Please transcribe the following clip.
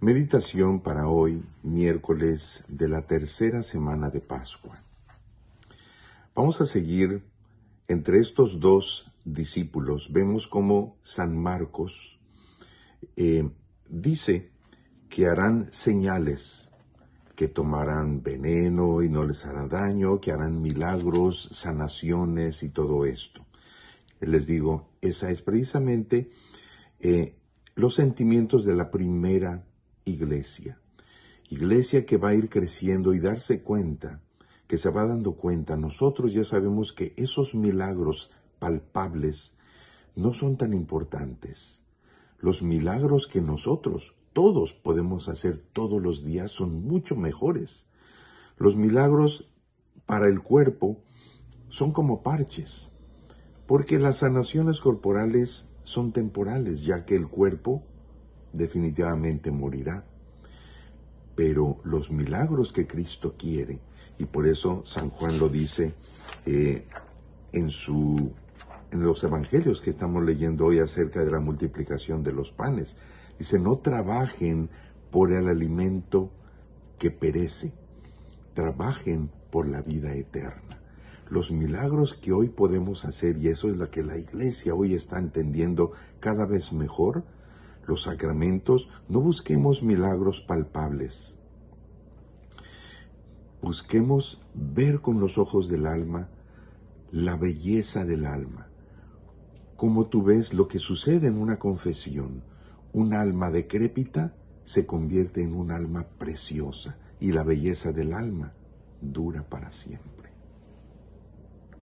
Meditación para hoy, miércoles de la tercera semana de Pascua. Vamos a seguir entre estos dos discípulos. Vemos como San Marcos eh, dice que harán señales, que tomarán veneno y no les hará daño, que harán milagros, sanaciones y todo esto. Les digo, esa es precisamente eh, los sentimientos de la primera iglesia. Iglesia que va a ir creciendo y darse cuenta, que se va dando cuenta. Nosotros ya sabemos que esos milagros palpables no son tan importantes. Los milagros que nosotros todos podemos hacer todos los días son mucho mejores. Los milagros para el cuerpo son como parches, porque las sanaciones corporales son temporales, ya que el cuerpo definitivamente morirá. Pero los milagros que Cristo quiere, y por eso San Juan lo dice eh, en, su, en los evangelios que estamos leyendo hoy acerca de la multiplicación de los panes, dice, no trabajen por el alimento que perece, trabajen por la vida eterna. Los milagros que hoy podemos hacer, y eso es lo que la iglesia hoy está entendiendo cada vez mejor, los sacramentos, no busquemos milagros palpables. Busquemos ver con los ojos del alma la belleza del alma, como tú ves lo que sucede en una confesión. Un alma decrépita se convierte en un alma preciosa y la belleza del alma dura para siempre.